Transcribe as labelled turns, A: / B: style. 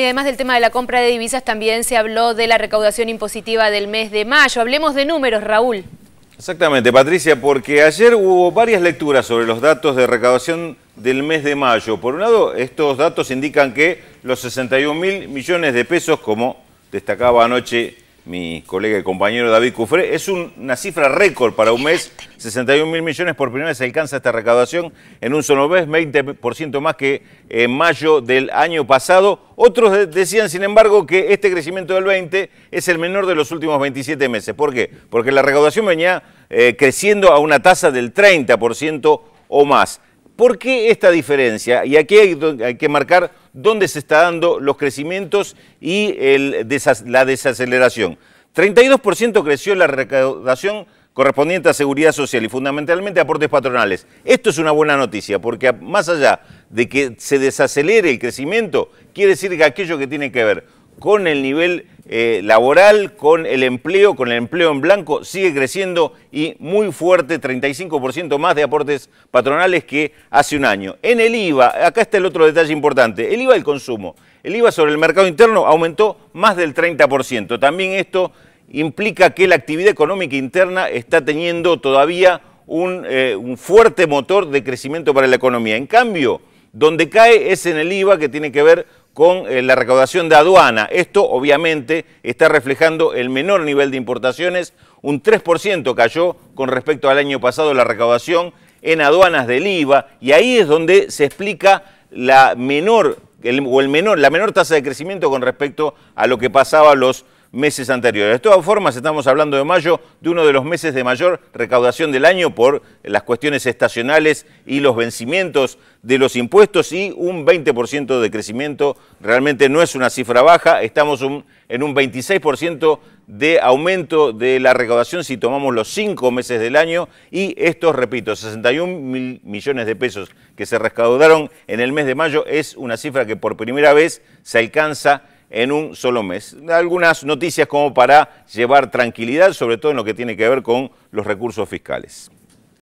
A: y además del tema de la compra de divisas también se habló de la recaudación impositiva del mes de mayo. Hablemos de números, Raúl. Exactamente, Patricia, porque ayer hubo varias lecturas sobre los datos de recaudación del mes de mayo. Por un lado, estos datos indican que los 61 mil millones de pesos, como destacaba anoche mi colega y compañero David Cufré. Es una cifra récord para un mes, 61 mil millones por primera vez se alcanza esta recaudación en un solo mes, 20% más que en mayo del año pasado. Otros decían, sin embargo, que este crecimiento del 20 es el menor de los últimos 27 meses. ¿Por qué? Porque la recaudación venía eh, creciendo a una tasa del 30% o más. ¿Por qué esta diferencia? Y aquí hay, que marcar dónde se están dando los crecimientos y la desaceleración. 32% creció la recaudación correspondiente a seguridad social y fundamentalmente aportes patronales. Esto es una buena noticia porque más allá de que se desacelere el crecimiento, quiere decir que aquello que tiene que ver con el nivel eh, laboral, con el empleo, con el empleo en blanco, sigue creciendo y muy fuerte, 35% más de aportes patronales que hace un año. En el IVA, acá está el otro detalle importante, el IVA del consumo. El IVA sobre el mercado interno aumentó más del 30%. También esto implica que la actividad económica interna está teniendo todavía eh, un fuerte motor de crecimiento para la economía. En cambio, donde cae es en el IVA que tiene que ver con eh, la recaudación de aduana. Esto obviamente está reflejando el menor nivel de importaciones, un 3% cayó con respecto al año pasado la recaudación en aduanas del IVA y ahí es donde se explica la menor o el menor, la menor tasa de crecimiento con respecto a lo que pasaba los meses anteriores. De todas formas, estamos hablando de mayo, de uno de los meses de mayor recaudación del año por las cuestiones estacionales y los vencimientos de los impuestos y un 20% de crecimiento. Realmente no es una cifra baja, estamos en un 26% de aumento de la recaudación si tomamos los cinco meses del año y estos, repito, 61 mil millones de pesos que se recaudaron en el mes de mayo es una cifra que por primera vez se alcanza en un solo mes. Algunas noticias como para llevar tranquilidad, sobre todo en lo que tiene que ver con los recursos fiscales.